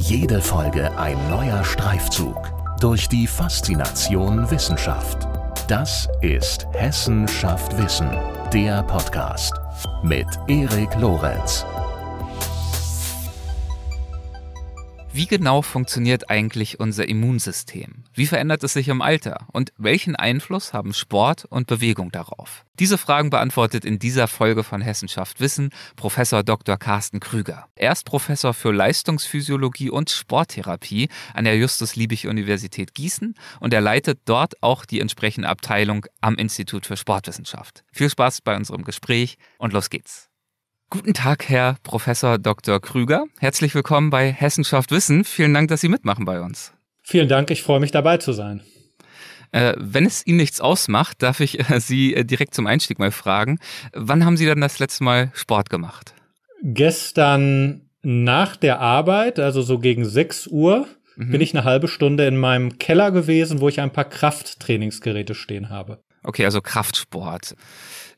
Jede Folge ein neuer Streifzug durch die Faszination Wissenschaft. Das ist Hessen schafft Wissen, der Podcast mit Erik Lorenz. Wie genau funktioniert eigentlich unser Immunsystem? Wie verändert es sich im Alter? Und welchen Einfluss haben Sport und Bewegung darauf? Diese Fragen beantwortet in dieser Folge von Hessenschaft Wissen Professor Dr. Carsten Krüger. Er ist Professor für Leistungsphysiologie und Sporttherapie an der Justus-Liebig-Universität Gießen und er leitet dort auch die entsprechende Abteilung am Institut für Sportwissenschaft. Viel Spaß bei unserem Gespräch und los geht's. Guten Tag, Herr Professor Dr. Krüger. Herzlich willkommen bei Hessenschaft Wissen. Vielen Dank, dass Sie mitmachen bei uns. Vielen Dank, ich freue mich dabei zu sein. Äh, wenn es Ihnen nichts ausmacht, darf ich äh, Sie äh, direkt zum Einstieg mal fragen, wann haben Sie dann das letzte Mal Sport gemacht? Gestern nach der Arbeit, also so gegen 6 Uhr, mhm. bin ich eine halbe Stunde in meinem Keller gewesen, wo ich ein paar Krafttrainingsgeräte stehen habe. Okay, also Kraftsport.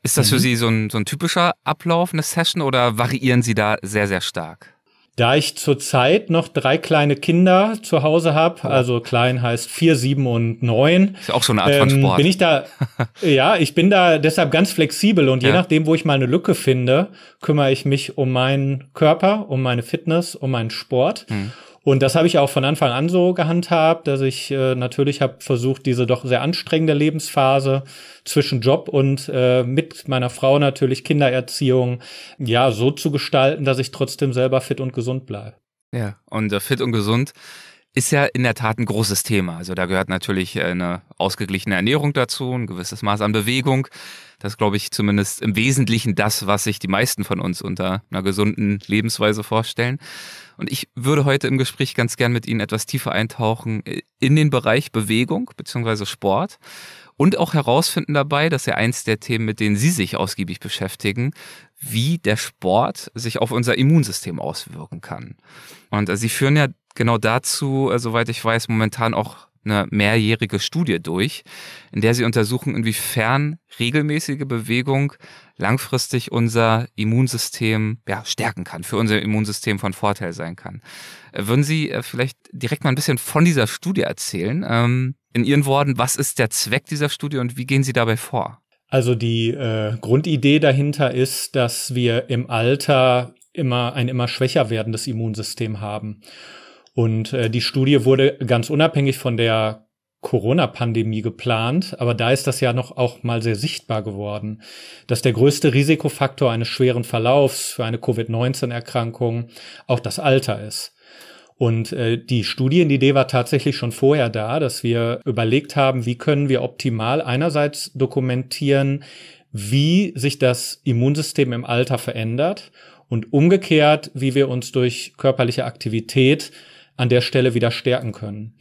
Ist das mhm. für Sie so ein, so ein typischer Ablauf, eine Session oder variieren Sie da sehr, sehr stark? Da ich zurzeit noch drei kleine Kinder zu Hause habe, oh. also klein heißt vier, sieben und neun. Ist ja auch so eine Art von ähm, Sport. bin ich da, ja, ich bin da deshalb ganz flexibel und ja. je nachdem, wo ich mal eine Lücke finde, kümmere ich mich um meinen Körper, um meine Fitness, um meinen Sport. Mhm. Und das habe ich auch von Anfang an so gehandhabt, dass ich äh, natürlich habe versucht, diese doch sehr anstrengende Lebensphase zwischen Job und äh, mit meiner Frau natürlich Kindererziehung ja so zu gestalten, dass ich trotzdem selber fit und gesund bleibe. Ja, und äh, fit und gesund ist ja in der Tat ein großes Thema. Also da gehört natürlich äh, eine ausgeglichene Ernährung dazu, ein gewisses Maß an Bewegung. Das ist, glaube ich zumindest im Wesentlichen das, was sich die meisten von uns unter einer gesunden Lebensweise vorstellen. Und ich würde heute im Gespräch ganz gern mit Ihnen etwas tiefer eintauchen in den Bereich Bewegung beziehungsweise Sport und auch herausfinden dabei, dass ja eins der Themen, mit denen Sie sich ausgiebig beschäftigen, wie der Sport sich auf unser Immunsystem auswirken kann. Und Sie führen ja genau dazu, äh, soweit ich weiß, momentan auch eine mehrjährige Studie durch, in der sie untersuchen, inwiefern regelmäßige Bewegung langfristig unser Immunsystem ja, stärken kann, für unser Immunsystem von Vorteil sein kann. Äh, würden Sie äh, vielleicht direkt mal ein bisschen von dieser Studie erzählen? Ähm, in Ihren Worten, was ist der Zweck dieser Studie und wie gehen Sie dabei vor? Also die äh, Grundidee dahinter ist, dass wir im Alter immer ein immer schwächer werdendes Immunsystem haben. Und äh, die Studie wurde ganz unabhängig von der Corona-Pandemie geplant, aber da ist das ja noch auch mal sehr sichtbar geworden, dass der größte Risikofaktor eines schweren Verlaufs für eine Covid-19-Erkrankung auch das Alter ist. Und äh, die Studienidee war tatsächlich schon vorher da, dass wir überlegt haben, wie können wir optimal einerseits dokumentieren, wie sich das Immunsystem im Alter verändert und umgekehrt, wie wir uns durch körperliche Aktivität an der Stelle wieder stärken können.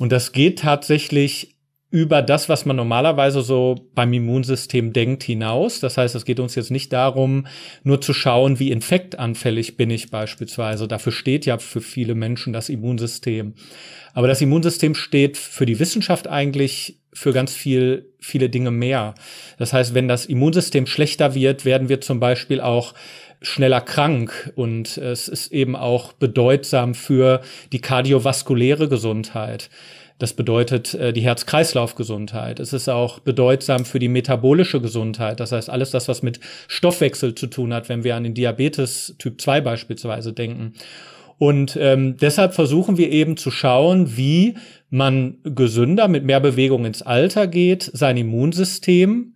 Und das geht tatsächlich über das, was man normalerweise so beim Immunsystem denkt, hinaus. Das heißt, es geht uns jetzt nicht darum, nur zu schauen, wie infektanfällig bin ich beispielsweise. Dafür steht ja für viele Menschen das Immunsystem. Aber das Immunsystem steht für die Wissenschaft eigentlich für ganz viel, viele Dinge mehr. Das heißt, wenn das Immunsystem schlechter wird, werden wir zum Beispiel auch schneller krank und es ist eben auch bedeutsam für die kardiovaskuläre Gesundheit. Das bedeutet äh, die Herz-Kreislauf-Gesundheit. Es ist auch bedeutsam für die metabolische Gesundheit. Das heißt, alles das, was mit Stoffwechsel zu tun hat, wenn wir an den Diabetes Typ 2 beispielsweise denken. Und ähm, deshalb versuchen wir eben zu schauen, wie man gesünder mit mehr Bewegung ins Alter geht, sein Immunsystem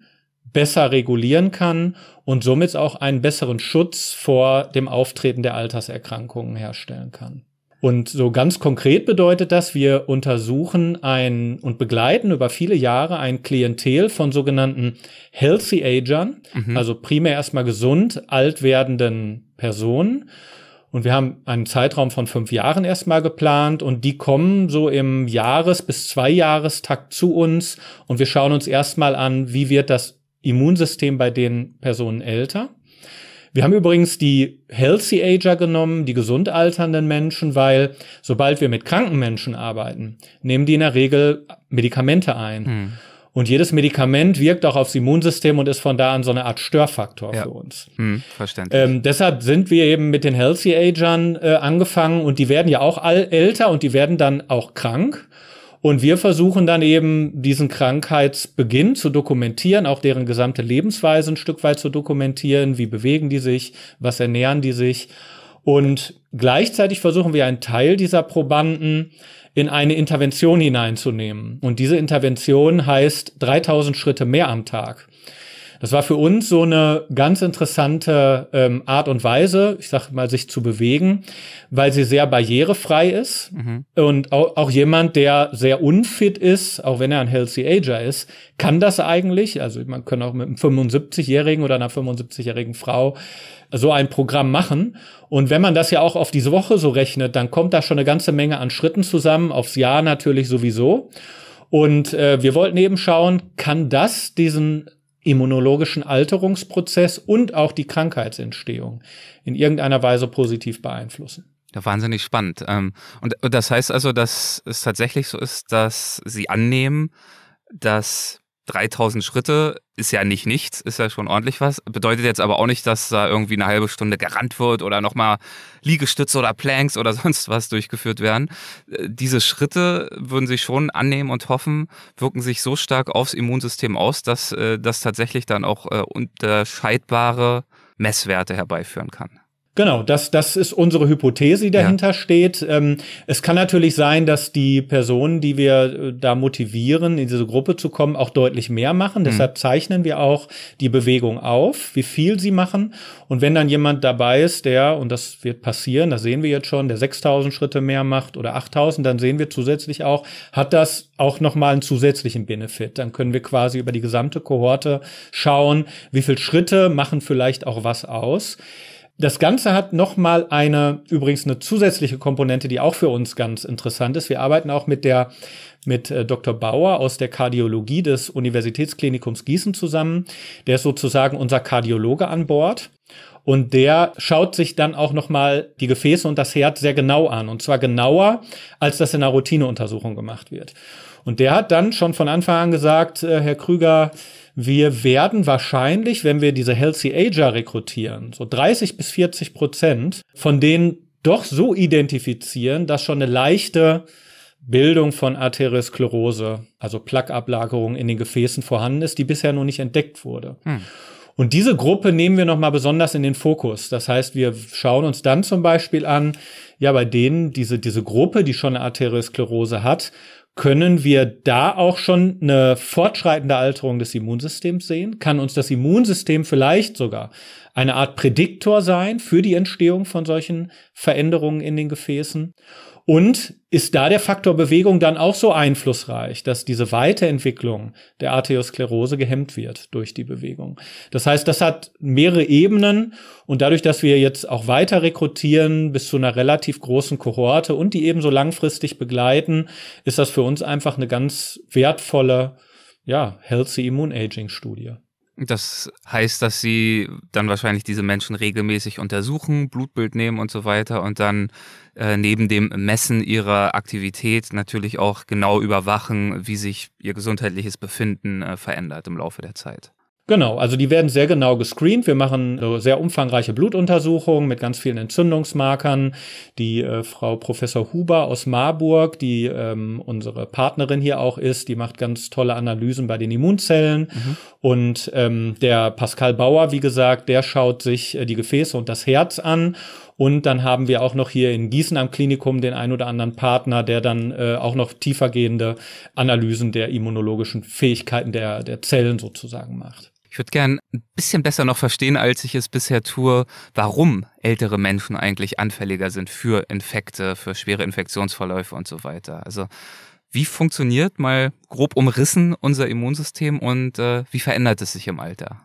besser regulieren kann und somit auch einen besseren Schutz vor dem Auftreten der Alterserkrankungen herstellen kann. Und so ganz konkret bedeutet das, wir untersuchen ein und begleiten über viele Jahre ein Klientel von sogenannten Healthy Agern, mhm. also primär erstmal gesund alt werdenden Personen. Und wir haben einen Zeitraum von fünf Jahren erstmal geplant und die kommen so im Jahres- bis Zweijahrestakt zu uns und wir schauen uns erstmal an, wie wird das Immunsystem bei den Personen älter. Wir haben übrigens die Healthy Ager genommen, die gesund alternden Menschen, weil sobald wir mit kranken Menschen arbeiten, nehmen die in der Regel Medikamente ein. Mhm. Und jedes Medikament wirkt auch aufs Immunsystem und ist von da an so eine Art Störfaktor ja. für uns. Hm, verständlich. Ähm, deshalb sind wir eben mit den Healthy Agern äh, angefangen und die werden ja auch all älter und die werden dann auch krank. Und wir versuchen dann eben diesen Krankheitsbeginn zu dokumentieren, auch deren gesamte Lebensweise ein Stück weit zu dokumentieren. Wie bewegen die sich? Was ernähren die sich? Und gleichzeitig versuchen wir einen Teil dieser Probanden in eine Intervention hineinzunehmen. Und diese Intervention heißt 3000 Schritte mehr am Tag. Das war für uns so eine ganz interessante ähm, Art und Weise, ich sag mal, sich zu bewegen, weil sie sehr barrierefrei ist mhm. und auch, auch jemand, der sehr unfit ist, auch wenn er ein Healthy Ager ist, kann das eigentlich. Also man kann auch mit einem 75-Jährigen oder einer 75-jährigen Frau so ein Programm machen. Und wenn man das ja auch auf diese Woche so rechnet, dann kommt da schon eine ganze Menge an Schritten zusammen, aufs Jahr natürlich sowieso. Und äh, wir wollten eben schauen, kann das diesen immunologischen Alterungsprozess und auch die Krankheitsentstehung in irgendeiner Weise positiv beeinflussen. Ja, wahnsinnig spannend. Ähm, und das heißt also, dass es tatsächlich so ist, dass Sie annehmen, dass 3000 Schritte ist ja nicht nichts, ist ja schon ordentlich was. Bedeutet jetzt aber auch nicht, dass da irgendwie eine halbe Stunde gerannt wird oder nochmal Liegestütze oder Planks oder sonst was durchgeführt werden. Äh, diese Schritte würden sich schon annehmen und hoffen, wirken sich so stark aufs Immunsystem aus, dass äh, das tatsächlich dann auch äh, unterscheidbare Messwerte herbeiführen kann. Genau, das, das ist unsere Hypothese, die dahinter ja. steht. Ähm, es kann natürlich sein, dass die Personen, die wir äh, da motivieren, in diese Gruppe zu kommen, auch deutlich mehr machen. Mhm. Deshalb zeichnen wir auch die Bewegung auf, wie viel sie machen. Und wenn dann jemand dabei ist, der, und das wird passieren, das sehen wir jetzt schon, der 6000 Schritte mehr macht oder 8000, dann sehen wir zusätzlich auch, hat das auch nochmal einen zusätzlichen Benefit. Dann können wir quasi über die gesamte Kohorte schauen, wie viel Schritte machen vielleicht auch was aus. Das Ganze hat nochmal eine, übrigens eine zusätzliche Komponente, die auch für uns ganz interessant ist. Wir arbeiten auch mit der, mit äh, Dr. Bauer aus der Kardiologie des Universitätsklinikums Gießen zusammen. Der ist sozusagen unser Kardiologe an Bord. Und der schaut sich dann auch nochmal die Gefäße und das Herz sehr genau an. Und zwar genauer, als das in einer Routineuntersuchung gemacht wird. Und der hat dann schon von Anfang an gesagt, äh, Herr Krüger, wir werden wahrscheinlich, wenn wir diese Healthy Ager rekrutieren, so 30 bis 40 Prozent von denen doch so identifizieren, dass schon eine leichte Bildung von Arteriosklerose, also Plaqueablagerung in den Gefäßen vorhanden ist, die bisher noch nicht entdeckt wurde. Hm. Und diese Gruppe nehmen wir nochmal besonders in den Fokus. Das heißt, wir schauen uns dann zum Beispiel an, ja, bei denen diese, diese Gruppe, die schon eine Arteriosklerose hat, können wir da auch schon eine fortschreitende Alterung des Immunsystems sehen? Kann uns das Immunsystem vielleicht sogar eine Art Prädiktor sein für die Entstehung von solchen Veränderungen in den Gefäßen? Und ist da der Faktor Bewegung dann auch so einflussreich, dass diese Weiterentwicklung der Arteriosklerose gehemmt wird durch die Bewegung? Das heißt, das hat mehrere Ebenen und dadurch, dass wir jetzt auch weiter rekrutieren bis zu einer relativ großen Kohorte und die ebenso langfristig begleiten, ist das für uns einfach eine ganz wertvolle, ja, Healthy Immune Aging Studie. Das heißt, dass sie dann wahrscheinlich diese Menschen regelmäßig untersuchen, Blutbild nehmen und so weiter und dann äh, neben dem Messen ihrer Aktivität natürlich auch genau überwachen, wie sich ihr gesundheitliches Befinden äh, verändert im Laufe der Zeit. Genau, also die werden sehr genau gescreent. Wir machen so äh, sehr umfangreiche Blutuntersuchungen mit ganz vielen Entzündungsmarkern. Die äh, Frau Professor Huber aus Marburg, die ähm, unsere Partnerin hier auch ist, die macht ganz tolle Analysen bei den Immunzellen. Mhm. Und ähm, der Pascal Bauer, wie gesagt, der schaut sich äh, die Gefäße und das Herz an. Und dann haben wir auch noch hier in Gießen am Klinikum den ein oder anderen Partner, der dann äh, auch noch tiefergehende Analysen der immunologischen Fähigkeiten der, der Zellen sozusagen macht. Ich würde gern ein bisschen besser noch verstehen, als ich es bisher tue, warum ältere Menschen eigentlich anfälliger sind für Infekte, für schwere Infektionsverläufe und so weiter. Also wie funktioniert mal grob umrissen unser Immunsystem und äh, wie verändert es sich im Alter?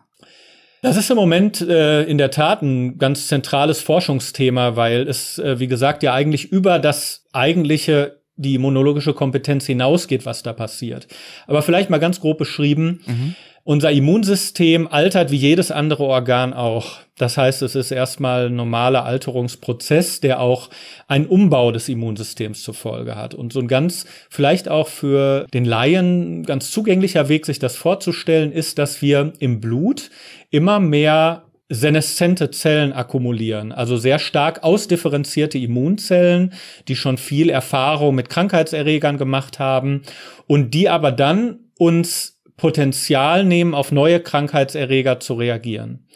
Das ist im Moment äh, in der Tat ein ganz zentrales Forschungsthema, weil es, äh, wie gesagt, ja eigentlich über das eigentliche die immunologische Kompetenz hinausgeht, was da passiert. Aber vielleicht mal ganz grob beschrieben. Mhm unser Immunsystem altert wie jedes andere Organ auch. Das heißt, es ist erstmal ein normaler Alterungsprozess, der auch einen Umbau des Immunsystems zur Folge hat. Und so ein ganz, vielleicht auch für den Laien ganz zugänglicher Weg, sich das vorzustellen, ist, dass wir im Blut immer mehr seneszente Zellen akkumulieren, also sehr stark ausdifferenzierte Immunzellen, die schon viel Erfahrung mit Krankheitserregern gemacht haben und die aber dann uns Potenzial nehmen, auf neue Krankheitserreger zu reagieren.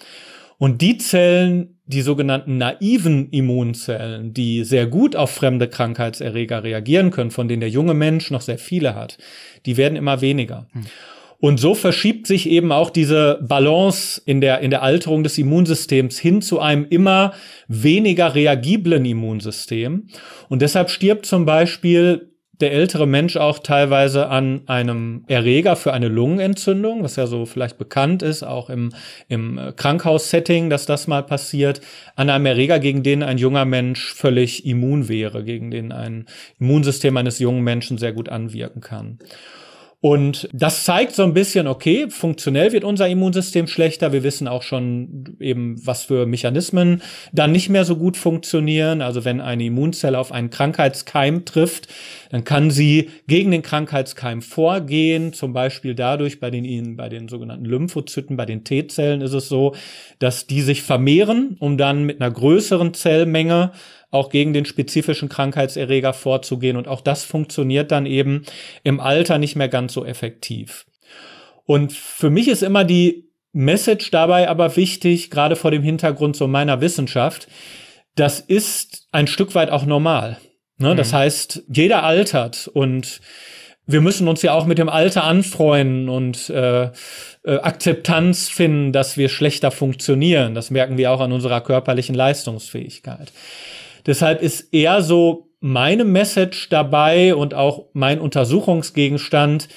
Und die Zellen, die sogenannten naiven Immunzellen, die sehr gut auf fremde Krankheitserreger reagieren können, von denen der junge Mensch noch sehr viele hat, die werden immer weniger. Hm. Und so verschiebt sich eben auch diese Balance in der, in der Alterung des Immunsystems hin zu einem immer weniger reagiblen Immunsystem. Und deshalb stirbt zum Beispiel der ältere Mensch auch teilweise an einem Erreger für eine Lungenentzündung, was ja so vielleicht bekannt ist, auch im, im äh, Krankenhaussetting, dass das mal passiert, an einem Erreger, gegen den ein junger Mensch völlig immun wäre, gegen den ein Immunsystem eines jungen Menschen sehr gut anwirken kann. Und das zeigt so ein bisschen, okay, funktionell wird unser Immunsystem schlechter. Wir wissen auch schon eben, was für Mechanismen dann nicht mehr so gut funktionieren. Also wenn eine Immunzelle auf einen Krankheitskeim trifft, dann kann sie gegen den Krankheitskeim vorgehen. Zum Beispiel dadurch bei den, bei den sogenannten Lymphozyten, bei den T-Zellen ist es so, dass die sich vermehren, um dann mit einer größeren Zellmenge auch gegen den spezifischen Krankheitserreger vorzugehen. Und auch das funktioniert dann eben im Alter nicht mehr ganz so effektiv. Und für mich ist immer die Message dabei aber wichtig, gerade vor dem Hintergrund so meiner Wissenschaft. Das ist ein Stück weit auch normal. Ne? Mhm. Das heißt, jeder altert und wir müssen uns ja auch mit dem Alter anfreunden und äh, äh, Akzeptanz finden, dass wir schlechter funktionieren. Das merken wir auch an unserer körperlichen Leistungsfähigkeit. Deshalb ist eher so meine Message dabei und auch mein Untersuchungsgegenstand,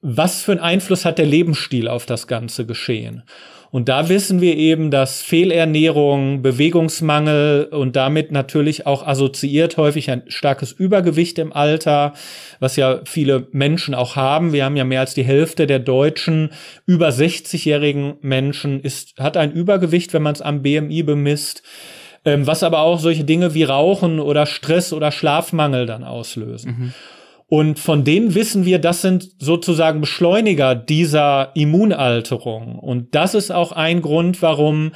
was für einen Einfluss hat der Lebensstil auf das ganze Geschehen? Und da wissen wir eben, dass Fehlernährung, Bewegungsmangel und damit natürlich auch assoziiert häufig ein starkes Übergewicht im Alter, was ja viele Menschen auch haben. Wir haben ja mehr als die Hälfte der deutschen über 60-jährigen Menschen ist, hat ein Übergewicht, wenn man es am BMI bemisst ähm, was aber auch solche Dinge wie Rauchen oder Stress oder Schlafmangel dann auslösen. Mhm. Und von denen wissen wir, das sind sozusagen Beschleuniger dieser Immunalterung. Und das ist auch ein Grund, warum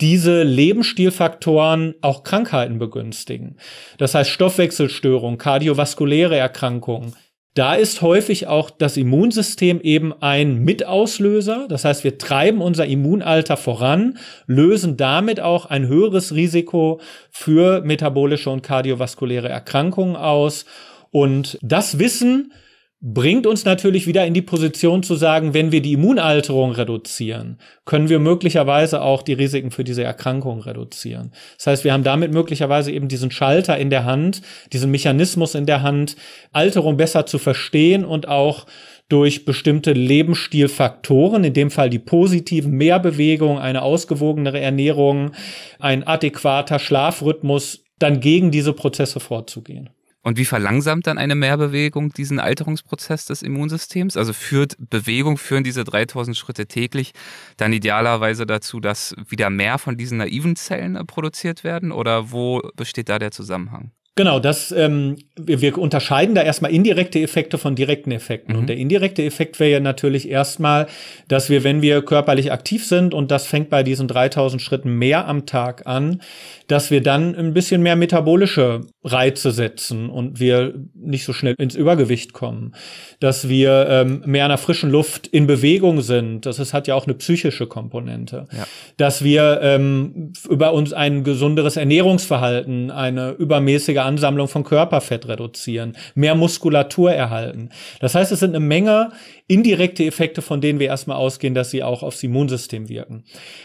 diese Lebensstilfaktoren auch Krankheiten begünstigen. Das heißt Stoffwechselstörung, kardiovaskuläre Erkrankungen, da ist häufig auch das Immunsystem eben ein Mitauslöser. Das heißt, wir treiben unser Immunalter voran, lösen damit auch ein höheres Risiko für metabolische und kardiovaskuläre Erkrankungen aus. Und das Wissen bringt uns natürlich wieder in die Position zu sagen, wenn wir die Immunalterung reduzieren, können wir möglicherweise auch die Risiken für diese Erkrankung reduzieren. Das heißt, wir haben damit möglicherweise eben diesen Schalter in der Hand, diesen Mechanismus in der Hand, Alterung besser zu verstehen und auch durch bestimmte Lebensstilfaktoren, in dem Fall die positiven, Mehrbewegungen, eine ausgewogenere Ernährung, ein adäquater Schlafrhythmus, dann gegen diese Prozesse vorzugehen. Und wie verlangsamt dann eine Mehrbewegung diesen Alterungsprozess des Immunsystems? Also führt Bewegung, führen diese 3000 Schritte täglich dann idealerweise dazu, dass wieder mehr von diesen naiven Zellen äh, produziert werden? Oder wo besteht da der Zusammenhang? Genau, das, ähm, wir, wir unterscheiden da erstmal indirekte Effekte von direkten Effekten. Mhm. Und der indirekte Effekt wäre ja natürlich erstmal, dass wir, wenn wir körperlich aktiv sind, und das fängt bei diesen 3000 Schritten mehr am Tag an, dass wir dann ein bisschen mehr metabolische Reize setzen und wir nicht so schnell ins Übergewicht kommen, dass wir ähm, mehr in der frischen Luft in Bewegung sind. Das ist, hat ja auch eine psychische Komponente, ja. dass wir ähm, über uns ein gesunderes Ernährungsverhalten, eine übermäßige Ansammlung von Körperfett reduzieren, mehr Muskulatur erhalten. Das heißt, es sind eine Menge indirekte Effekte, von denen wir erstmal ausgehen, dass sie auch aufs Immunsystem wirken.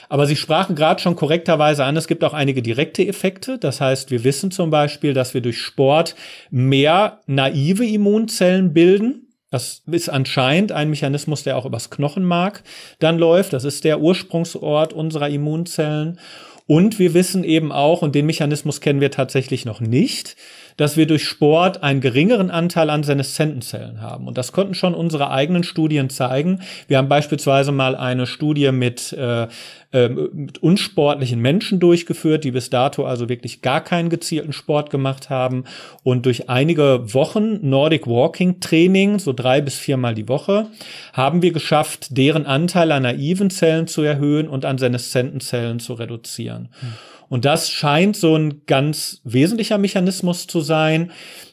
Aber Sie sprachen gerade schon korrekterweise an, es gibt auch einige direkte Effekte. Das heißt, wir wissen zum Beispiel, dass wir durch Sport mehr naive Immunzellen bilden. Das ist anscheinend ein Mechanismus, der auch übers Knochenmark dann läuft. Das ist der Ursprungsort unserer Immunzellen. Und wir wissen eben auch, und den Mechanismus kennen wir tatsächlich noch nicht, dass wir durch Sport einen geringeren Anteil an Seneszentenzellen haben. Und das konnten schon unsere eigenen Studien zeigen. Wir haben beispielsweise mal eine Studie mit, äh, ähm, mit unsportlichen Menschen durchgeführt, die bis dato also wirklich gar keinen gezielten Sport gemacht haben und durch einige Wochen Nordic Walking Training, so drei bis viermal die Woche, haben wir geschafft, deren Anteil an naiven Zellen zu erhöhen und an seneszenten zu reduzieren. Hm. Und das scheint so ein ganz wesentlicher Mechanismus zu sein.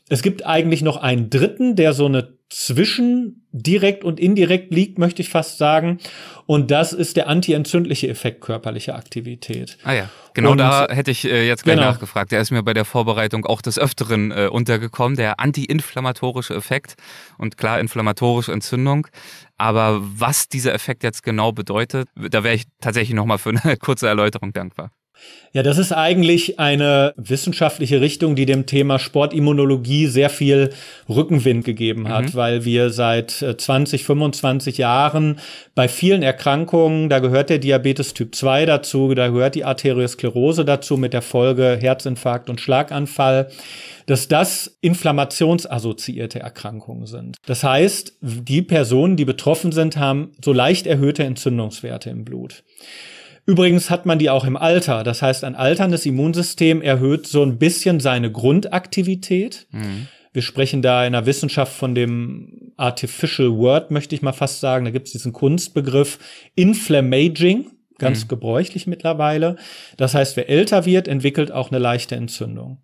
Es gibt eigentlich noch einen dritten, der so eine zwischen direkt und indirekt liegt, möchte ich fast sagen. Und das ist der antientzündliche Effekt körperlicher Aktivität. Ah ja, genau und, da hätte ich äh, jetzt gleich genau. nachgefragt. Der ist mir bei der Vorbereitung auch des Öfteren äh, untergekommen, der antiinflammatorische Effekt und klar inflammatorische Entzündung. Aber was dieser Effekt jetzt genau bedeutet, da wäre ich tatsächlich nochmal für eine kurze Erläuterung dankbar. Ja, das ist eigentlich eine wissenschaftliche Richtung, die dem Thema Sportimmunologie sehr viel Rückenwind gegeben hat, mhm. weil wir seit 20, äh, 25 Jahren bei vielen Erkrankungen, da gehört der Diabetes Typ 2 dazu, da gehört die Arteriosklerose dazu mit der Folge Herzinfarkt und Schlaganfall, dass das inflammationsassoziierte Erkrankungen sind. Das heißt, die Personen, die betroffen sind, haben so leicht erhöhte Entzündungswerte im Blut. Übrigens hat man die auch im Alter. Das heißt, ein alterndes Immunsystem erhöht so ein bisschen seine Grundaktivität. Mhm. Wir sprechen da in der Wissenschaft von dem Artificial Word, möchte ich mal fast sagen. Da gibt es diesen Kunstbegriff Inflammaging, ganz mhm. gebräuchlich mittlerweile. Das heißt, wer älter wird, entwickelt auch eine leichte Entzündung.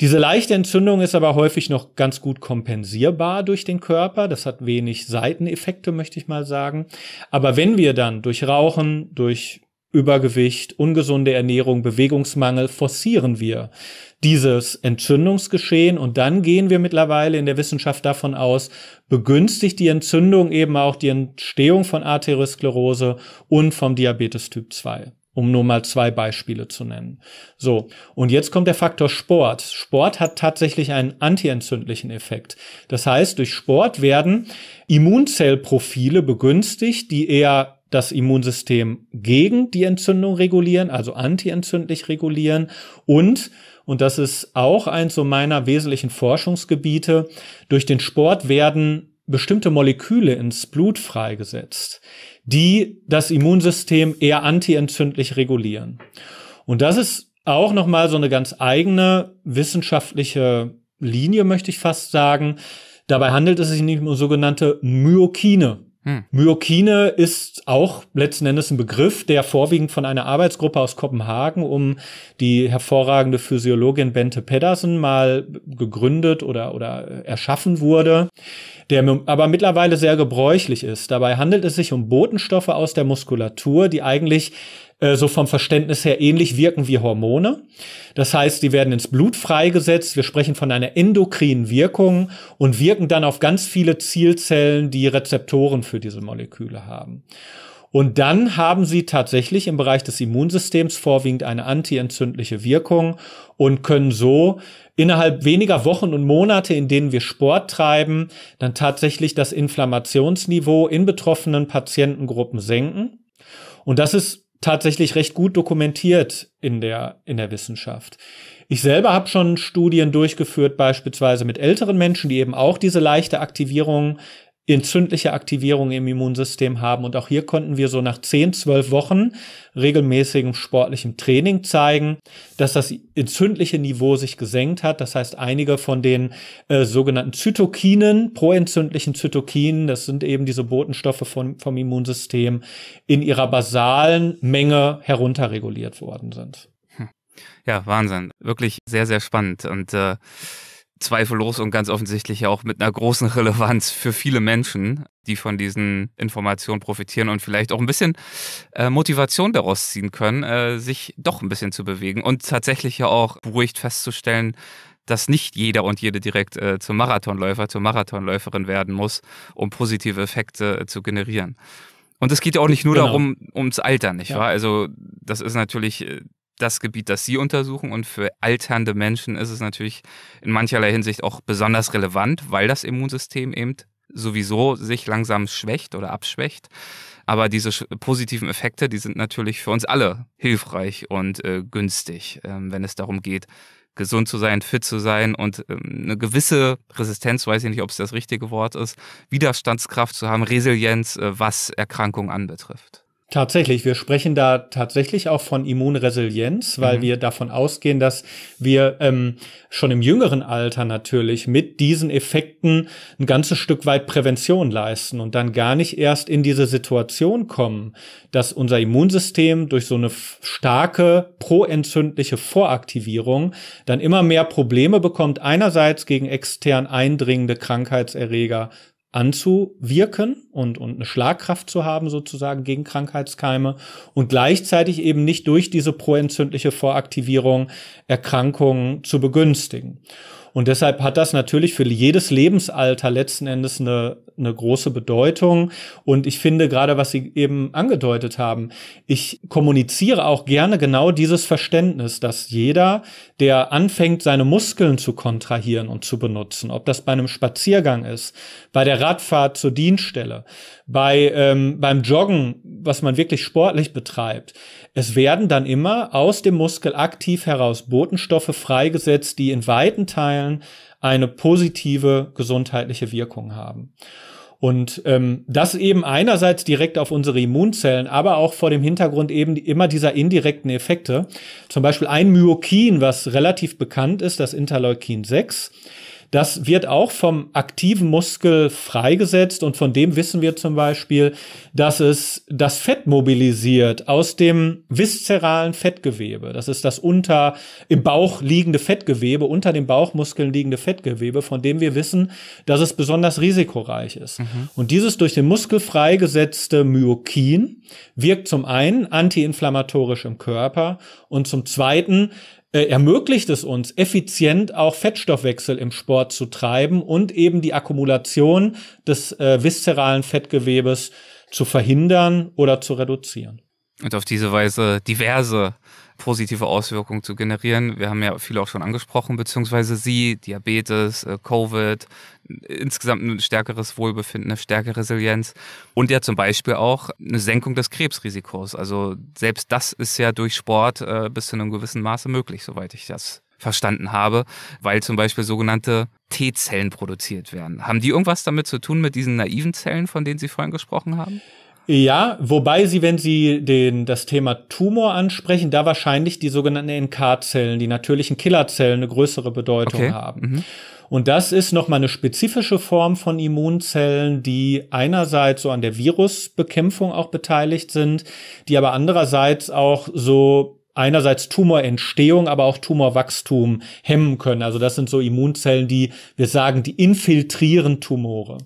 Diese leichte Entzündung ist aber häufig noch ganz gut kompensierbar durch den Körper. Das hat wenig Seiteneffekte, möchte ich mal sagen. Aber wenn wir dann durch Rauchen, durch Übergewicht, ungesunde Ernährung, Bewegungsmangel forcieren wir dieses Entzündungsgeschehen und dann gehen wir mittlerweile in der Wissenschaft davon aus, begünstigt die Entzündung eben auch die Entstehung von Arteriosklerose und vom Diabetes Typ 2 um nur mal zwei Beispiele zu nennen. So, und jetzt kommt der Faktor Sport. Sport hat tatsächlich einen antientzündlichen Effekt. Das heißt, durch Sport werden Immunzellprofile begünstigt, die eher das Immunsystem gegen die Entzündung regulieren, also antientzündlich regulieren und und das ist auch eins so meiner wesentlichen Forschungsgebiete. Durch den Sport werden bestimmte Moleküle ins Blut freigesetzt, die das Immunsystem eher antientzündlich regulieren. Und das ist auch noch mal so eine ganz eigene wissenschaftliche Linie, möchte ich fast sagen. Dabei handelt es sich nicht um sogenannte Myokine. Hm. Myokine ist auch letzten Endes ein Begriff, der vorwiegend von einer Arbeitsgruppe aus Kopenhagen um die hervorragende Physiologin Bente Pedersen mal gegründet oder, oder erschaffen wurde, der aber mittlerweile sehr gebräuchlich ist. Dabei handelt es sich um Botenstoffe aus der Muskulatur, die eigentlich äh, so vom Verständnis her ähnlich wirken wie Hormone. Das heißt, die werden ins Blut freigesetzt. Wir sprechen von einer endokrinen Wirkung und wirken dann auf ganz viele Zielzellen, die Rezeptoren für diese Moleküle haben. Und dann haben sie tatsächlich im Bereich des Immunsystems vorwiegend eine antientzündliche Wirkung und können so innerhalb weniger Wochen und Monate, in denen wir Sport treiben, dann tatsächlich das Inflammationsniveau in betroffenen Patientengruppen senken. Und das ist tatsächlich recht gut dokumentiert in der, in der Wissenschaft. Ich selber habe schon Studien durchgeführt, beispielsweise mit älteren Menschen, die eben auch diese leichte Aktivierung entzündliche Aktivierung im Immunsystem haben. Und auch hier konnten wir so nach 10, 12 Wochen regelmäßigem sportlichem Training zeigen, dass das entzündliche Niveau sich gesenkt hat. Das heißt, einige von den äh, sogenannten Zytokinen, proentzündlichen Zytokinen, das sind eben diese Botenstoffe von, vom Immunsystem, in ihrer basalen Menge herunterreguliert worden sind. Hm. Ja, Wahnsinn. Wirklich sehr, sehr spannend. Und äh zweifellos und ganz offensichtlich auch mit einer großen Relevanz für viele Menschen, die von diesen Informationen profitieren und vielleicht auch ein bisschen äh, Motivation daraus ziehen können, äh, sich doch ein bisschen zu bewegen und tatsächlich ja auch beruhigt festzustellen, dass nicht jeder und jede direkt äh, zum Marathonläufer, zur Marathonläuferin werden muss, um positive Effekte äh, zu generieren. Und es geht ja auch nicht nur genau. darum, ums Alter, nicht ja. wahr? Also, das ist natürlich äh, das Gebiet, das Sie untersuchen. Und für alternde Menschen ist es natürlich in mancherlei Hinsicht auch besonders relevant, weil das Immunsystem eben sowieso sich langsam schwächt oder abschwächt. Aber diese positiven Effekte, die sind natürlich für uns alle hilfreich und äh, günstig, äh, wenn es darum geht, gesund zu sein, fit zu sein und ähm, eine gewisse Resistenz, weiß ich nicht, ob es das richtige Wort ist, Widerstandskraft zu haben, Resilienz, äh, was Erkrankungen anbetrifft. Tatsächlich, wir sprechen da tatsächlich auch von Immunresilienz, weil mhm. wir davon ausgehen, dass wir ähm, schon im jüngeren Alter natürlich mit diesen Effekten ein ganzes Stück weit Prävention leisten und dann gar nicht erst in diese Situation kommen, dass unser Immunsystem durch so eine starke proentzündliche Voraktivierung dann immer mehr Probleme bekommt, einerseits gegen extern eindringende Krankheitserreger anzuwirken und, und eine Schlagkraft zu haben sozusagen gegen Krankheitskeime und gleichzeitig eben nicht durch diese proentzündliche Voraktivierung Erkrankungen zu begünstigen. Und deshalb hat das natürlich für jedes Lebensalter letzten Endes eine, eine große Bedeutung. Und ich finde gerade, was Sie eben angedeutet haben, ich kommuniziere auch gerne genau dieses Verständnis, dass jeder, der anfängt, seine Muskeln zu kontrahieren und zu benutzen, ob das bei einem Spaziergang ist, bei der Radfahrt zur Dienststelle, bei, ähm, beim Joggen, was man wirklich sportlich betreibt, es werden dann immer aus dem Muskel aktiv heraus Botenstoffe freigesetzt, die in weiten Teilen Zellen eine positive gesundheitliche Wirkung haben. Und ähm, das eben einerseits direkt auf unsere Immunzellen, aber auch vor dem Hintergrund eben immer dieser indirekten Effekte. Zum Beispiel ein Myokin, was relativ bekannt ist, das Interleukin 6 das wird auch vom aktiven Muskel freigesetzt und von dem wissen wir zum Beispiel, dass es das Fett mobilisiert aus dem viszeralen Fettgewebe. Das ist das unter im Bauch liegende Fettgewebe, unter den Bauchmuskeln liegende Fettgewebe, von dem wir wissen, dass es besonders risikoreich ist. Mhm. Und dieses durch den Muskel freigesetzte Myokin wirkt zum einen antiinflammatorisch im Körper und zum zweiten äh, ermöglicht es uns, effizient auch Fettstoffwechsel im Sport zu treiben und eben die Akkumulation des äh, viszeralen Fettgewebes zu verhindern oder zu reduzieren. Und auf diese Weise diverse positive Auswirkungen zu generieren. Wir haben ja viele auch schon angesprochen, beziehungsweise Sie, Diabetes, äh, Covid, insgesamt ein stärkeres Wohlbefinden, eine stärkere Resilienz und ja zum Beispiel auch eine Senkung des Krebsrisikos. Also selbst das ist ja durch Sport äh, bis zu einem gewissen Maße möglich, soweit ich das verstanden habe, weil zum Beispiel sogenannte T-Zellen produziert werden. Haben die irgendwas damit zu tun mit diesen naiven Zellen, von denen Sie vorhin gesprochen haben? Ja, wobei sie, wenn sie den, das Thema Tumor ansprechen, da wahrscheinlich die sogenannten NK-Zellen, die natürlichen Killerzellen, eine größere Bedeutung okay. haben. Mhm. Und das ist nochmal eine spezifische Form von Immunzellen, die einerseits so an der Virusbekämpfung auch beteiligt sind, die aber andererseits auch so einerseits Tumorentstehung, aber auch Tumorwachstum hemmen können. Also das sind so Immunzellen, die, wir sagen, die infiltrieren Tumore.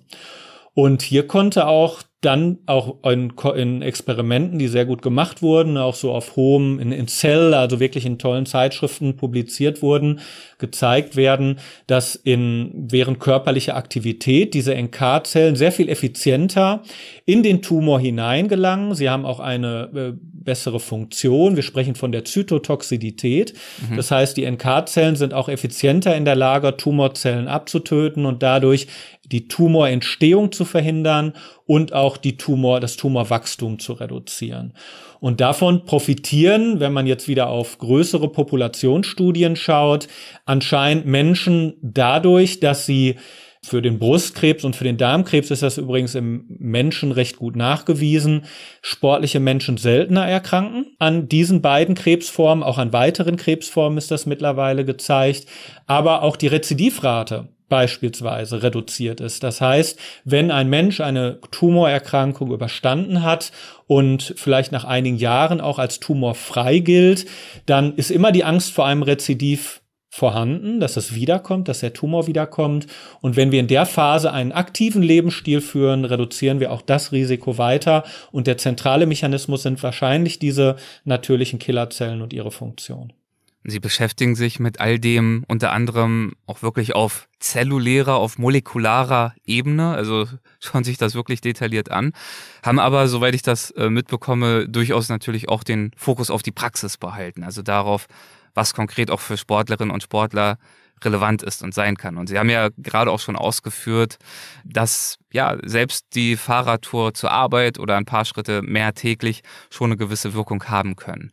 Und hier konnte auch dann auch in, in, Experimenten, die sehr gut gemacht wurden, auch so auf hohem, in, in Cell, also wirklich in tollen Zeitschriften publiziert wurden, gezeigt werden, dass in, während körperlicher Aktivität diese NK-Zellen sehr viel effizienter in den Tumor hineingelangen. Sie haben auch eine äh, bessere Funktion. Wir sprechen von der Zytotoxidität. Mhm. Das heißt, die NK-Zellen sind auch effizienter in der Lage, Tumorzellen abzutöten und dadurch die Tumorentstehung zu verhindern und auch die Tumor, das Tumorwachstum zu reduzieren. Und davon profitieren, wenn man jetzt wieder auf größere Populationsstudien schaut, anscheinend Menschen dadurch, dass sie für den Brustkrebs und für den Darmkrebs ist das übrigens im Menschen recht gut nachgewiesen. Sportliche Menschen seltener erkranken an diesen beiden Krebsformen, auch an weiteren Krebsformen ist das mittlerweile gezeigt. Aber auch die Rezidivrate beispielsweise reduziert ist. Das heißt, wenn ein Mensch eine Tumorerkrankung überstanden hat und vielleicht nach einigen Jahren auch als tumorfrei gilt, dann ist immer die Angst vor einem Rezidiv vorhanden, dass es wiederkommt, dass der Tumor wiederkommt. Und wenn wir in der Phase einen aktiven Lebensstil führen, reduzieren wir auch das Risiko weiter. Und der zentrale Mechanismus sind wahrscheinlich diese natürlichen Killerzellen und ihre Funktion. Sie beschäftigen sich mit all dem unter anderem auch wirklich auf zellulärer, auf molekularer Ebene, also schauen sich das wirklich detailliert an, haben aber, soweit ich das äh, mitbekomme, durchaus natürlich auch den Fokus auf die Praxis behalten, also darauf, was konkret auch für Sportlerinnen und Sportler relevant ist und sein kann. Und Sie haben ja gerade auch schon ausgeführt, dass ja selbst die Fahrradtour zur Arbeit oder ein paar Schritte mehr täglich schon eine gewisse Wirkung haben können.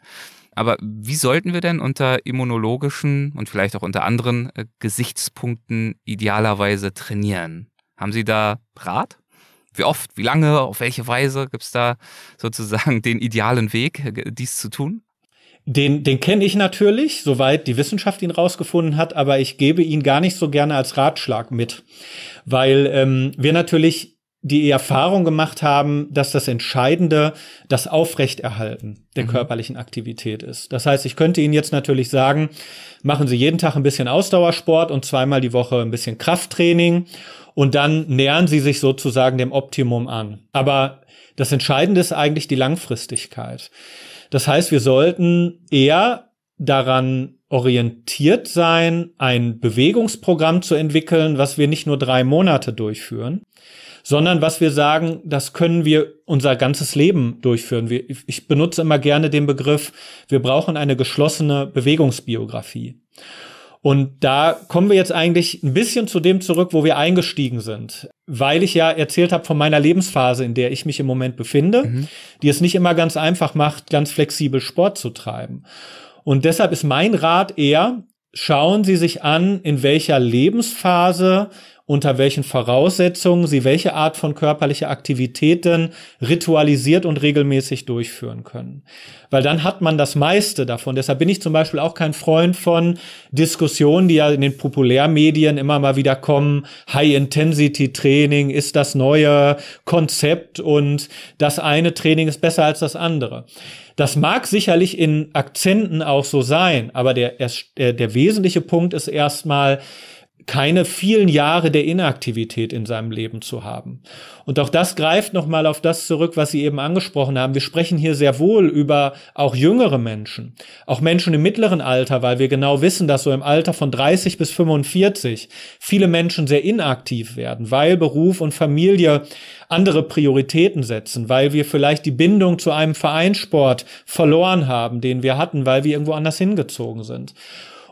Aber wie sollten wir denn unter immunologischen und vielleicht auch unter anderen äh, Gesichtspunkten idealerweise trainieren? Haben Sie da Rat? Wie oft, wie lange, auf welche Weise gibt es da sozusagen den idealen Weg, äh, dies zu tun? Den, den kenne ich natürlich, soweit die Wissenschaft ihn rausgefunden hat, aber ich gebe ihn gar nicht so gerne als Ratschlag mit, weil ähm, wir natürlich die Erfahrung gemacht haben, dass das Entscheidende das Aufrechterhalten der mhm. körperlichen Aktivität ist. Das heißt, ich könnte Ihnen jetzt natürlich sagen, machen Sie jeden Tag ein bisschen Ausdauersport und zweimal die Woche ein bisschen Krafttraining und dann nähern Sie sich sozusagen dem Optimum an. Aber das Entscheidende ist eigentlich die Langfristigkeit. Das heißt, wir sollten eher daran orientiert sein, ein Bewegungsprogramm zu entwickeln, was wir nicht nur drei Monate durchführen, sondern was wir sagen, das können wir unser ganzes Leben durchführen. Wir, ich benutze immer gerne den Begriff, wir brauchen eine geschlossene Bewegungsbiografie. Und da kommen wir jetzt eigentlich ein bisschen zu dem zurück, wo wir eingestiegen sind, weil ich ja erzählt habe von meiner Lebensphase, in der ich mich im Moment befinde, mhm. die es nicht immer ganz einfach macht, ganz flexibel Sport zu treiben. Und deshalb ist mein Rat eher, schauen Sie sich an, in welcher Lebensphase unter welchen Voraussetzungen sie welche Art von körperlicher Aktivität denn ritualisiert und regelmäßig durchführen können. Weil dann hat man das meiste davon. Deshalb bin ich zum Beispiel auch kein Freund von Diskussionen, die ja in den Populärmedien immer mal wieder kommen. High-Intensity-Training ist das neue Konzept und das eine Training ist besser als das andere. Das mag sicherlich in Akzenten auch so sein, aber der, äh, der wesentliche Punkt ist erstmal, keine vielen Jahre der Inaktivität in seinem Leben zu haben. Und auch das greift nochmal auf das zurück, was Sie eben angesprochen haben. Wir sprechen hier sehr wohl über auch jüngere Menschen, auch Menschen im mittleren Alter, weil wir genau wissen, dass so im Alter von 30 bis 45 viele Menschen sehr inaktiv werden, weil Beruf und Familie andere Prioritäten setzen, weil wir vielleicht die Bindung zu einem Vereinssport verloren haben, den wir hatten, weil wir irgendwo anders hingezogen sind.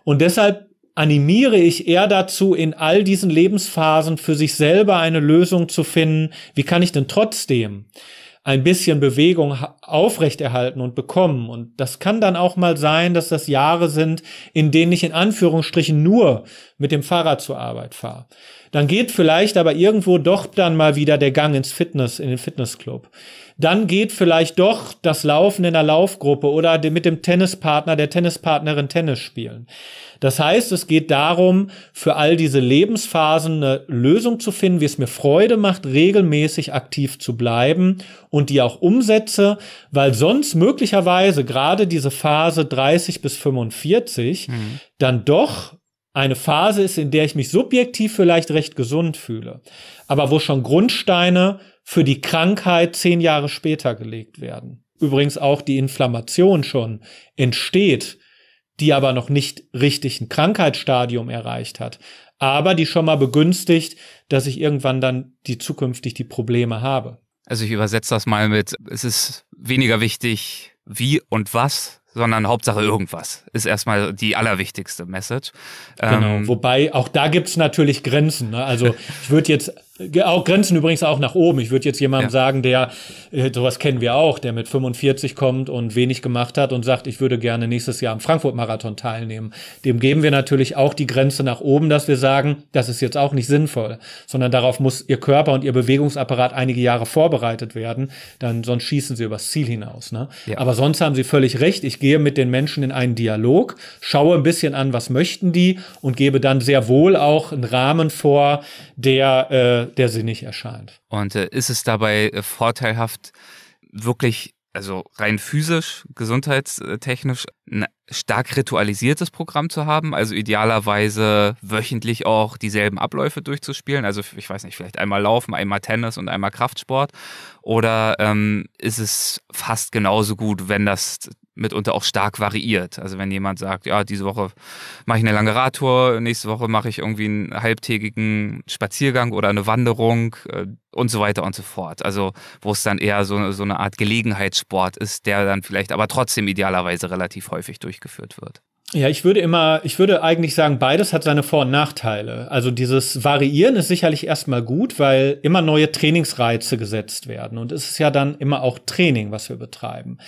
Und deshalb animiere ich eher dazu, in all diesen Lebensphasen für sich selber eine Lösung zu finden. Wie kann ich denn trotzdem ein bisschen Bewegung aufrechterhalten und bekommen. Und das kann dann auch mal sein, dass das Jahre sind, in denen ich in Anführungsstrichen nur mit dem Fahrrad zur Arbeit fahre. Dann geht vielleicht aber irgendwo doch dann mal wieder der Gang ins Fitness, in den Fitnessclub dann geht vielleicht doch das Laufen in der Laufgruppe oder mit dem Tennispartner, der Tennispartnerin Tennis spielen. Das heißt, es geht darum, für all diese Lebensphasen eine Lösung zu finden, wie es mir Freude macht, regelmäßig aktiv zu bleiben und die auch umsetze, weil sonst möglicherweise gerade diese Phase 30 bis 45 mhm. dann doch eine Phase ist, in der ich mich subjektiv vielleicht recht gesund fühle, aber wo schon Grundsteine für die Krankheit zehn Jahre später gelegt werden. Übrigens auch die Inflammation schon entsteht, die aber noch nicht richtig ein Krankheitsstadium erreicht hat, aber die schon mal begünstigt, dass ich irgendwann dann die zukünftig die Probleme habe. Also ich übersetze das mal mit, es ist weniger wichtig, wie und was, sondern Hauptsache irgendwas ist erstmal die allerwichtigste Message. Genau, ähm, wobei auch da gibt's natürlich Grenzen. Ne? Also ich würde jetzt auch Grenzen übrigens auch nach oben. Ich würde jetzt jemandem ja. sagen, der, äh, sowas kennen wir auch, der mit 45 kommt und wenig gemacht hat und sagt, ich würde gerne nächstes Jahr am Frankfurt-Marathon teilnehmen. Dem geben wir natürlich auch die Grenze nach oben, dass wir sagen, das ist jetzt auch nicht sinnvoll, sondern darauf muss ihr Körper und ihr Bewegungsapparat einige Jahre vorbereitet werden, dann sonst schießen sie übers Ziel hinaus. Ne? Ja. Aber sonst haben sie völlig recht. Ich gehe mit den Menschen in einen Dialog, schaue ein bisschen an, was möchten die und gebe dann sehr wohl auch einen Rahmen vor, der äh, der, der sinnig erscheint. Und äh, ist es dabei äh, vorteilhaft, wirklich, also rein physisch, gesundheitstechnisch, ein stark ritualisiertes Programm zu haben? Also idealerweise wöchentlich auch dieselben Abläufe durchzuspielen? Also ich weiß nicht, vielleicht einmal Laufen, einmal Tennis und einmal Kraftsport? Oder ähm, ist es fast genauso gut, wenn das mitunter auch stark variiert. Also wenn jemand sagt, ja, diese Woche mache ich eine lange Radtour, nächste Woche mache ich irgendwie einen halbtägigen Spaziergang oder eine Wanderung äh, und so weiter und so fort. Also wo es dann eher so, so eine Art Gelegenheitssport ist, der dann vielleicht aber trotzdem idealerweise relativ häufig durchgeführt wird. Ja, ich würde immer, ich würde eigentlich sagen, beides hat seine Vor- und Nachteile. Also dieses Variieren ist sicherlich erstmal gut, weil immer neue Trainingsreize gesetzt werden. Und es ist ja dann immer auch Training, was wir betreiben.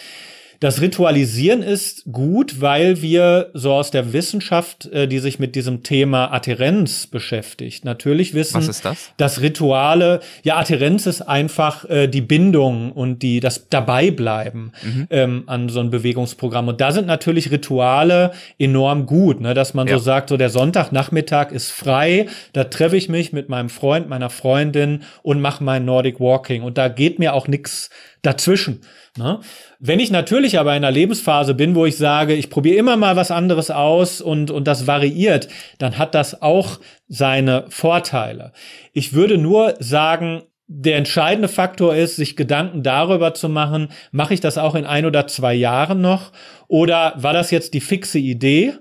Das Ritualisieren ist gut, weil wir so aus der Wissenschaft, äh, die sich mit diesem Thema Adherenz beschäftigt, natürlich wissen, Was ist das? dass Rituale, ja, Adherenz ist einfach äh, die Bindung und die, das Dabeibleiben mhm. ähm, an so ein Bewegungsprogramm. Und da sind natürlich Rituale enorm gut, ne? dass man ja. so sagt, so der Sonntagnachmittag ist frei, da treffe ich mich mit meinem Freund, meiner Freundin und mache mein Nordic Walking. Und da geht mir auch nichts dazwischen. Ne? Wenn ich natürlich aber in einer Lebensphase bin, wo ich sage, ich probiere immer mal was anderes aus und, und das variiert, dann hat das auch seine Vorteile. Ich würde nur sagen, der entscheidende Faktor ist, sich Gedanken darüber zu machen, mache ich das auch in ein oder zwei Jahren noch oder war das jetzt die fixe Idee?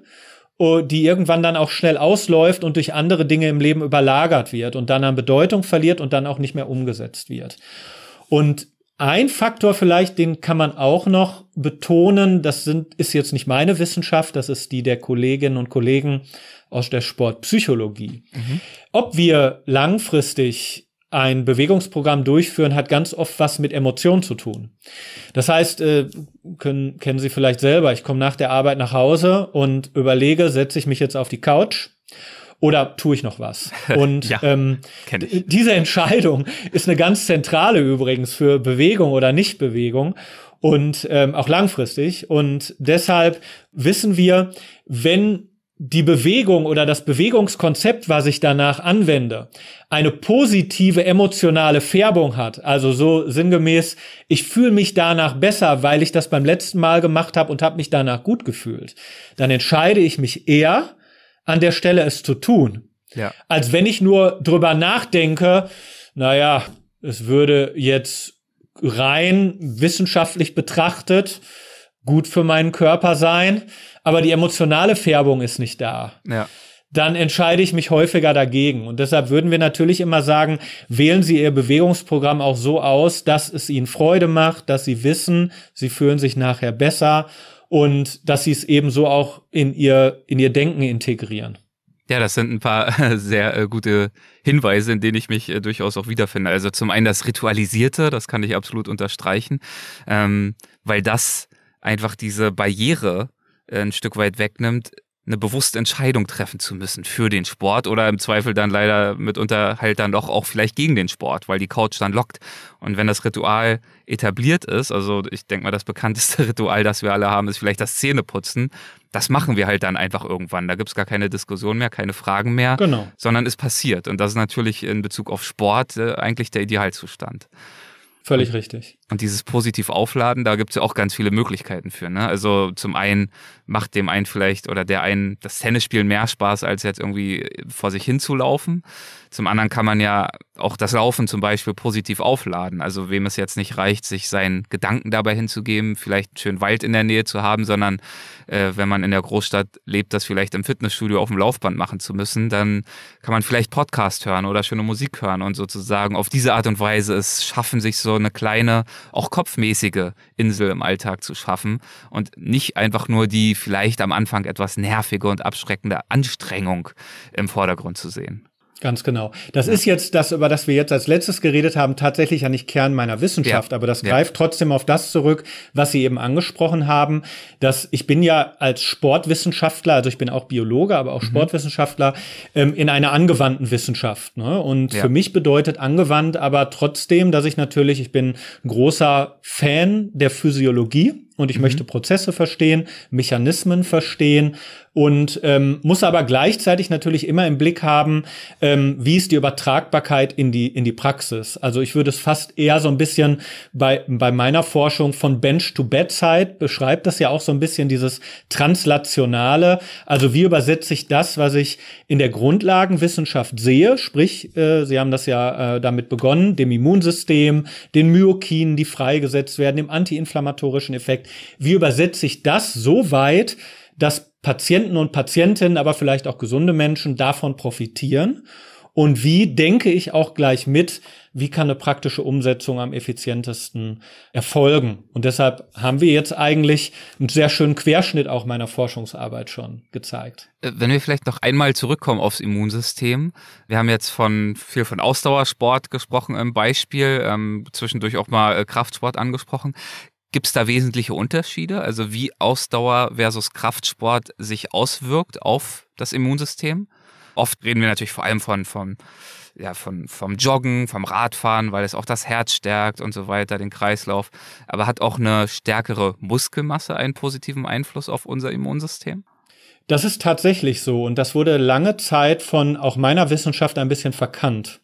Oh, die irgendwann dann auch schnell ausläuft und durch andere Dinge im Leben überlagert wird und dann an Bedeutung verliert und dann auch nicht mehr umgesetzt wird. Und ein Faktor vielleicht, den kann man auch noch betonen, das sind, ist jetzt nicht meine Wissenschaft, das ist die der Kolleginnen und Kollegen aus der Sportpsychologie. Mhm. Ob wir langfristig ein Bewegungsprogramm durchführen, hat ganz oft was mit Emotionen zu tun. Das heißt, äh, können, kennen Sie vielleicht selber, ich komme nach der Arbeit nach Hause und überlege, setze ich mich jetzt auf die Couch oder tue ich noch was? Und ja, ähm, diese Entscheidung ist eine ganz zentrale übrigens für Bewegung oder Nichtbewegung und ähm, auch langfristig. Und deshalb wissen wir, wenn die Bewegung oder das Bewegungskonzept, was ich danach anwende, eine positive emotionale Färbung hat, also so sinngemäß, ich fühle mich danach besser, weil ich das beim letzten Mal gemacht habe und habe mich danach gut gefühlt, dann entscheide ich mich eher, an der Stelle es zu tun. Ja. Als wenn ich nur drüber nachdenke, naja, es würde jetzt rein wissenschaftlich betrachtet gut für meinen Körper sein, aber die emotionale Färbung ist nicht da. Ja. Dann entscheide ich mich häufiger dagegen. Und deshalb würden wir natürlich immer sagen, wählen Sie Ihr Bewegungsprogramm auch so aus, dass es Ihnen Freude macht, dass Sie wissen, Sie fühlen sich nachher besser und dass sie es ebenso auch in ihr, in ihr Denken integrieren. Ja, das sind ein paar äh, sehr äh, gute Hinweise, in denen ich mich äh, durchaus auch wiederfinde. Also zum einen das Ritualisierte, das kann ich absolut unterstreichen, ähm, weil das einfach diese Barriere äh, ein Stück weit wegnimmt, eine bewusste Entscheidung treffen zu müssen für den Sport oder im Zweifel dann leider mitunter halt dann doch auch vielleicht gegen den Sport, weil die Couch dann lockt. Und wenn das Ritual etabliert ist, also ich denke mal, das bekannteste Ritual, das wir alle haben, ist vielleicht das Zähneputzen. Das machen wir halt dann einfach irgendwann. Da gibt es gar keine Diskussion mehr, keine Fragen mehr, genau. sondern es passiert. Und das ist natürlich in Bezug auf Sport äh, eigentlich der Idealzustand. Völlig richtig. Und dieses positiv aufladen, da gibt es ja auch ganz viele Möglichkeiten für. Ne? Also zum einen macht dem einen vielleicht oder der einen das Tennisspielen mehr Spaß, als jetzt irgendwie vor sich hinzulaufen. Zum anderen kann man ja auch das Laufen zum Beispiel positiv aufladen. Also wem es jetzt nicht reicht, sich seinen Gedanken dabei hinzugeben, vielleicht schön Wald in der Nähe zu haben, sondern äh, wenn man in der Großstadt lebt, das vielleicht im Fitnessstudio auf dem Laufband machen zu müssen, dann kann man vielleicht Podcast hören oder schöne Musik hören und sozusagen auf diese Art und Weise es schaffen, sich so eine kleine auch kopfmäßige Insel im Alltag zu schaffen und nicht einfach nur die vielleicht am Anfang etwas nervige und abschreckende Anstrengung im Vordergrund zu sehen. Ganz genau. Das ja. ist jetzt das, über das wir jetzt als letztes geredet haben, tatsächlich ja nicht Kern meiner Wissenschaft, ja. aber das greift ja. trotzdem auf das zurück, was Sie eben angesprochen haben, dass ich bin ja als Sportwissenschaftler, also ich bin auch Biologe, aber auch mhm. Sportwissenschaftler, ähm, in einer angewandten Wissenschaft. Ne? Und für mich bedeutet angewandt aber trotzdem, dass ich natürlich, ich bin großer Fan der Physiologie und ich mhm. möchte Prozesse verstehen, Mechanismen verstehen und ähm, muss aber gleichzeitig natürlich immer im Blick haben, ähm, wie ist die Übertragbarkeit in die in die Praxis. Also ich würde es fast eher so ein bisschen bei bei meiner Forschung von Bench to Bedside beschreibt das ja auch so ein bisschen dieses translationale. Also wie übersetze ich das, was ich in der Grundlagenwissenschaft sehe, sprich, äh, Sie haben das ja äh, damit begonnen, dem Immunsystem, den Myokinen, die freigesetzt werden, dem antiinflammatorischen Effekt Endeffekt, wie übersetze ich das so weit, dass Patienten und Patientinnen, aber vielleicht auch gesunde Menschen davon profitieren? Und wie denke ich auch gleich mit, wie kann eine praktische Umsetzung am effizientesten erfolgen? Und deshalb haben wir jetzt eigentlich einen sehr schönen Querschnitt auch meiner Forschungsarbeit schon gezeigt. Äh, wenn wir vielleicht noch einmal zurückkommen aufs Immunsystem. Wir haben jetzt von viel von Ausdauersport gesprochen im Beispiel, ähm, zwischendurch auch mal äh, Kraftsport angesprochen. Gibt es da wesentliche Unterschiede? Also wie Ausdauer versus Kraftsport sich auswirkt auf das Immunsystem? Oft reden wir natürlich vor allem von, von, ja, von, vom Joggen, vom Radfahren, weil es auch das Herz stärkt und so weiter, den Kreislauf. Aber hat auch eine stärkere Muskelmasse einen positiven Einfluss auf unser Immunsystem? Das ist tatsächlich so und das wurde lange Zeit von auch meiner Wissenschaft ein bisschen verkannt.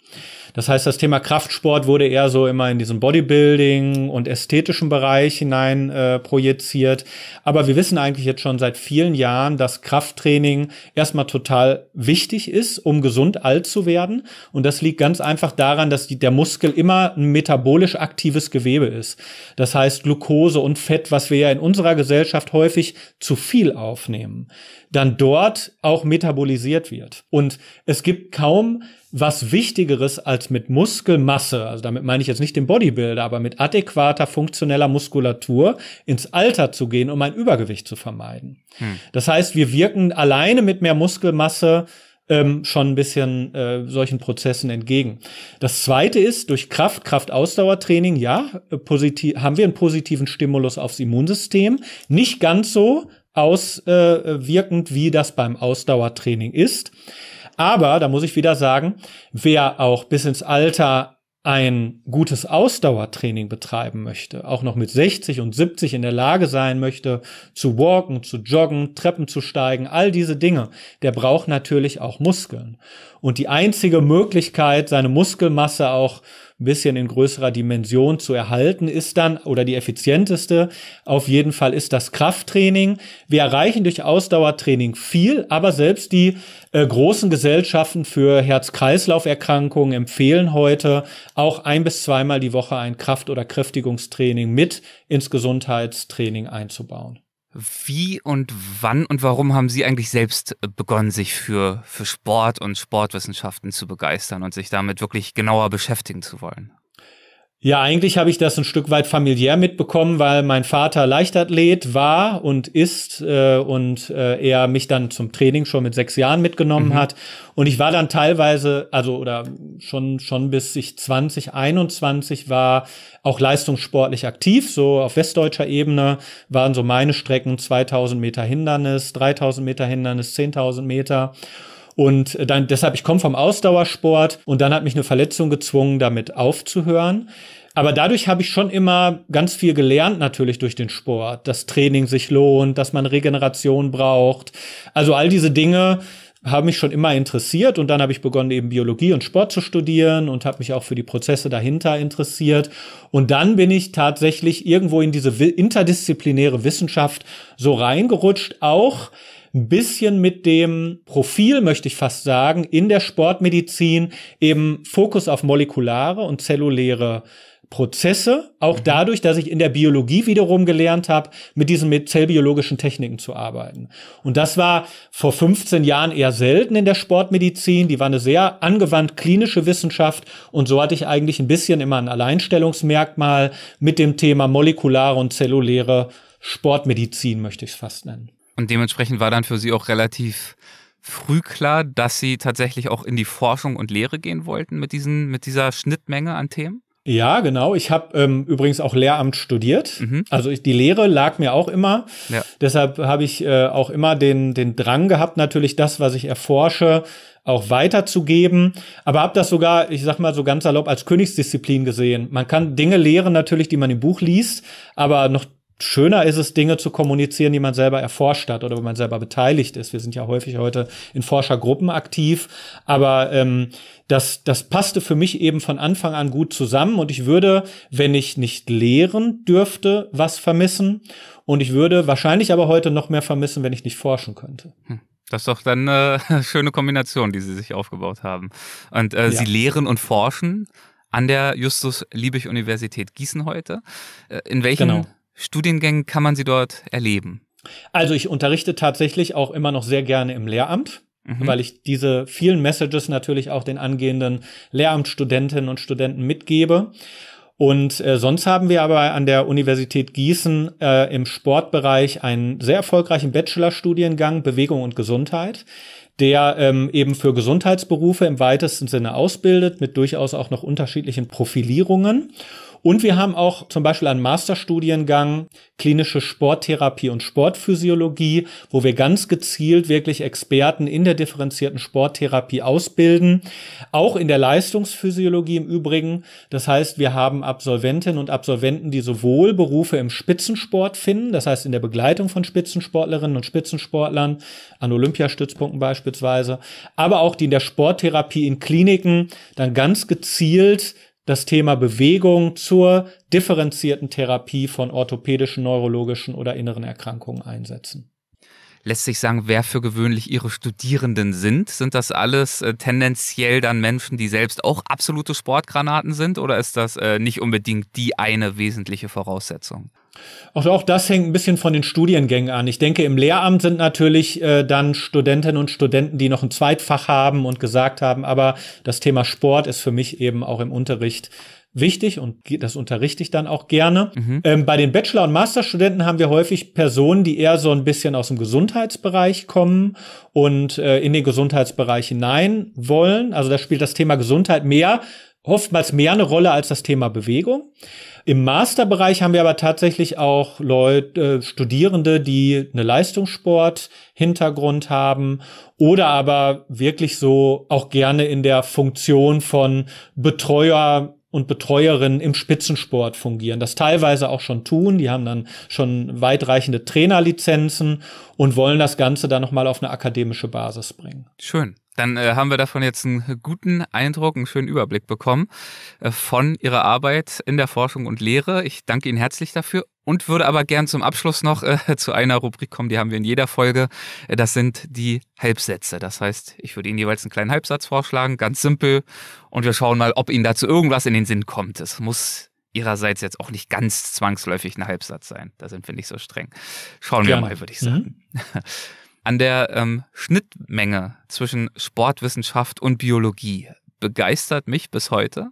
Das heißt, das Thema Kraftsport wurde eher so immer in diesem Bodybuilding und ästhetischen Bereich hinein äh, projiziert. Aber wir wissen eigentlich jetzt schon seit vielen Jahren, dass Krafttraining erstmal total wichtig ist, um gesund alt zu werden. Und das liegt ganz einfach daran, dass die, der Muskel immer ein metabolisch aktives Gewebe ist. Das heißt, Glucose und Fett, was wir ja in unserer Gesellschaft häufig zu viel aufnehmen, dann dort auch metabolisiert wird. Und es gibt kaum was Wichtigeres als mit Muskelmasse, also damit meine ich jetzt nicht den Bodybuilder, aber mit adäquater funktioneller Muskulatur ins Alter zu gehen, um ein Übergewicht zu vermeiden. Hm. Das heißt, wir wirken alleine mit mehr Muskelmasse ähm, schon ein bisschen äh, solchen Prozessen entgegen. Das zweite ist, durch Kraft, Kraftausdauertraining, ja, äh, positiv, haben wir einen positiven Stimulus aufs Immunsystem. Nicht ganz so auswirkend, äh, wie das beim Ausdauertraining ist. Aber da muss ich wieder sagen, wer auch bis ins Alter ein gutes Ausdauertraining betreiben möchte, auch noch mit 60 und 70 in der Lage sein möchte, zu walken, zu joggen, Treppen zu steigen, all diese Dinge, der braucht natürlich auch Muskeln. Und die einzige Möglichkeit, seine Muskelmasse auch bisschen in größerer Dimension zu erhalten, ist dann oder die effizienteste. Auf jeden Fall ist das Krafttraining. Wir erreichen durch Ausdauertraining viel, aber selbst die äh, großen Gesellschaften für Herz-Kreislauf-Erkrankungen empfehlen heute auch ein bis zweimal die Woche ein Kraft- oder Kräftigungstraining mit ins Gesundheitstraining einzubauen. Wie und wann und warum haben Sie eigentlich selbst äh, begonnen, sich für, für Sport und Sportwissenschaften zu begeistern und sich damit wirklich genauer beschäftigen zu wollen? Ja, eigentlich habe ich das ein Stück weit familiär mitbekommen, weil mein Vater Leichtathlet war und ist äh, und äh, er mich dann zum Training schon mit sechs Jahren mitgenommen mhm. hat. Und ich war dann teilweise, also oder schon schon bis ich 20, 21 war, auch leistungssportlich aktiv. So auf westdeutscher Ebene waren so meine Strecken 2000 Meter Hindernis, 3000 Meter Hindernis, 10.000 Meter. Und dann, deshalb, ich komme vom Ausdauersport und dann hat mich eine Verletzung gezwungen, damit aufzuhören. Aber dadurch habe ich schon immer ganz viel gelernt, natürlich durch den Sport, dass Training sich lohnt, dass man Regeneration braucht. Also all diese Dinge haben mich schon immer interessiert und dann habe ich begonnen, eben Biologie und Sport zu studieren und habe mich auch für die Prozesse dahinter interessiert. Und dann bin ich tatsächlich irgendwo in diese interdisziplinäre Wissenschaft so reingerutscht, auch ein bisschen mit dem Profil, möchte ich fast sagen, in der Sportmedizin eben Fokus auf molekulare und zelluläre Prozesse, auch mhm. dadurch, dass ich in der Biologie wiederum gelernt habe, mit diesen mit zellbiologischen Techniken zu arbeiten. Und das war vor 15 Jahren eher selten in der Sportmedizin. Die war eine sehr angewandt klinische Wissenschaft. Und so hatte ich eigentlich ein bisschen immer ein Alleinstellungsmerkmal mit dem Thema molekulare und zelluläre Sportmedizin, möchte ich es fast nennen. Und dementsprechend war dann für sie auch relativ früh klar, dass sie tatsächlich auch in die Forschung und Lehre gehen wollten mit, diesen, mit dieser Schnittmenge an Themen? Ja, genau. Ich habe ähm, übrigens auch Lehramt studiert. Mhm. Also ich, die Lehre lag mir auch immer. Ja. Deshalb habe ich äh, auch immer den, den Drang gehabt, natürlich das, was ich erforsche, auch weiterzugeben. Aber habe das sogar, ich sag mal so ganz salopp, als Königsdisziplin gesehen. Man kann Dinge lehren natürlich, die man im Buch liest, aber noch schöner ist es, Dinge zu kommunizieren, die man selber erforscht hat oder wo man selber beteiligt ist. Wir sind ja häufig heute in Forschergruppen aktiv, aber ähm, das, das passte für mich eben von Anfang an gut zusammen und ich würde, wenn ich nicht lehren dürfte, was vermissen und ich würde wahrscheinlich aber heute noch mehr vermissen, wenn ich nicht forschen könnte. Hm. Das ist doch dann eine äh, schöne Kombination, die Sie sich aufgebaut haben. Und äh, ja. Sie lehren und forschen an der Justus-Liebig-Universität Gießen heute. Äh, in welchen genau. Studiengängen kann man sie dort erleben? Also ich unterrichte tatsächlich auch immer noch sehr gerne im Lehramt. Mhm. weil ich diese vielen Messages natürlich auch den angehenden Lehramtsstudentinnen und Studenten mitgebe. Und äh, sonst haben wir aber an der Universität Gießen äh, im Sportbereich einen sehr erfolgreichen Bachelorstudiengang Bewegung und Gesundheit, der ähm, eben für Gesundheitsberufe im weitesten Sinne ausbildet, mit durchaus auch noch unterschiedlichen Profilierungen. Und wir haben auch zum Beispiel einen Masterstudiengang klinische Sporttherapie und Sportphysiologie, wo wir ganz gezielt wirklich Experten in der differenzierten Sporttherapie ausbilden, auch in der Leistungsphysiologie im Übrigen. Das heißt, wir haben Absolventinnen und Absolventen, die sowohl Berufe im Spitzensport finden, das heißt in der Begleitung von Spitzensportlerinnen und Spitzensportlern, an Olympiastützpunkten beispielsweise, aber auch die in der Sporttherapie in Kliniken dann ganz gezielt das Thema Bewegung zur differenzierten Therapie von orthopädischen, neurologischen oder inneren Erkrankungen einsetzen lässt sich sagen, wer für gewöhnlich ihre Studierenden sind? Sind das alles äh, tendenziell dann Menschen, die selbst auch absolute Sportgranaten sind oder ist das äh, nicht unbedingt die eine wesentliche Voraussetzung? Auch, auch das hängt ein bisschen von den Studiengängen an. Ich denke, im Lehramt sind natürlich äh, dann Studentinnen und Studenten, die noch ein Zweitfach haben und gesagt haben, aber das Thema Sport ist für mich eben auch im Unterricht wichtig und das unterrichte ich dann auch gerne. Mhm. Ähm, bei den Bachelor- und Masterstudenten haben wir häufig Personen, die eher so ein bisschen aus dem Gesundheitsbereich kommen und äh, in den Gesundheitsbereich hinein wollen. Also da spielt das Thema Gesundheit mehr oftmals mehr eine Rolle als das Thema Bewegung. Im Masterbereich haben wir aber tatsächlich auch Leute, äh, Studierende, die eine Leistungssport-Hintergrund haben oder aber wirklich so auch gerne in der Funktion von Betreuer und Betreuerinnen im Spitzensport fungieren, das teilweise auch schon tun. Die haben dann schon weitreichende Trainerlizenzen und wollen das Ganze dann nochmal auf eine akademische Basis bringen. Schön. Dann äh, haben wir davon jetzt einen guten Eindruck, einen schönen Überblick bekommen äh, von Ihrer Arbeit in der Forschung und Lehre. Ich danke Ihnen herzlich dafür und würde aber gern zum Abschluss noch äh, zu einer Rubrik kommen, die haben wir in jeder Folge. Äh, das sind die Halbsätze. Das heißt, ich würde Ihnen jeweils einen kleinen Halbsatz vorschlagen, ganz simpel. Und wir schauen mal, ob Ihnen dazu irgendwas in den Sinn kommt. Es muss Ihrerseits jetzt auch nicht ganz zwangsläufig ein Halbsatz sein. Da sind wir nicht so streng. Schauen Gerne. wir mal, würde ich sagen. Mhm. An der ähm, Schnittmenge zwischen Sportwissenschaft und Biologie begeistert mich bis heute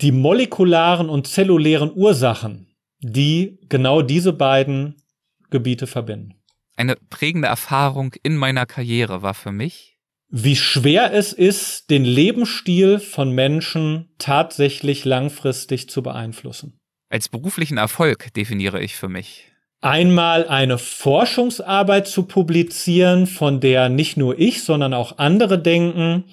die molekularen und zellulären Ursachen, die genau diese beiden Gebiete verbinden. Eine prägende Erfahrung in meiner Karriere war für mich, wie schwer es ist, den Lebensstil von Menschen tatsächlich langfristig zu beeinflussen. Als beruflichen Erfolg definiere ich für mich, einmal eine Forschungsarbeit zu publizieren, von der nicht nur ich, sondern auch andere denken,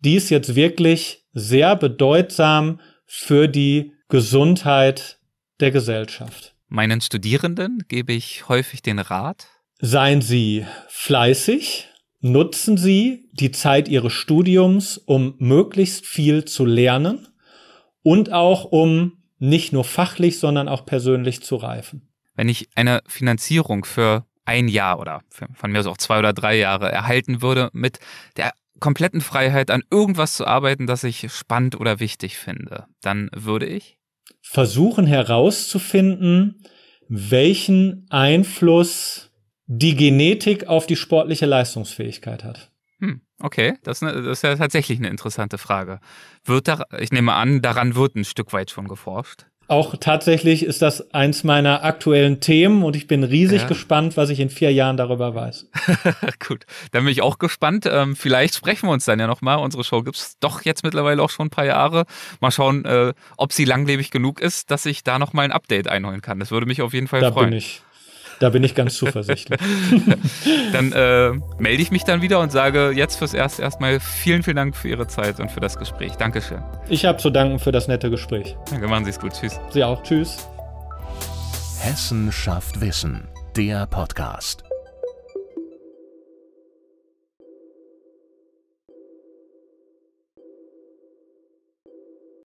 die ist jetzt wirklich sehr bedeutsam für die Gesundheit der Gesellschaft. Meinen Studierenden gebe ich häufig den Rat. Seien Sie fleißig, nutzen Sie die Zeit Ihres Studiums, um möglichst viel zu lernen und auch um nicht nur fachlich, sondern auch persönlich zu reifen wenn ich eine Finanzierung für ein Jahr oder für, von mir aus auch zwei oder drei Jahre erhalten würde, mit der kompletten Freiheit an irgendwas zu arbeiten, das ich spannend oder wichtig finde, dann würde ich versuchen herauszufinden, welchen Einfluss die Genetik auf die sportliche Leistungsfähigkeit hat. Hm, okay, das ist, das ist, ja tatsächlich eine interessante Frage. Wird da, ich nehme an, daran wird ein Stück weit schon geforscht auch tatsächlich ist das eins meiner aktuellen Themen und ich bin riesig ja. gespannt, was ich in vier Jahren darüber weiß. Gut, dann bin ich auch gespannt. Ähm, vielleicht sprechen wir uns dann ja nochmal. Unsere Show gibt's doch jetzt mittlerweile auch schon ein paar Jahre. Mal schauen, äh, ob sie langlebig genug ist, dass ich da nochmal ein Update einholen kann. Das würde mich auf jeden Fall da freuen. Bin ich. Da bin ich ganz zuversichtlich. dann äh, melde ich mich dann wieder und sage jetzt fürs Erste erstmal vielen, vielen Dank für Ihre Zeit und für das Gespräch. Dankeschön. Ich habe zu danken für das nette Gespräch. Danke, machen Sie es gut. Tschüss. Sie auch. Tschüss. Hessen schafft Wissen, der Podcast.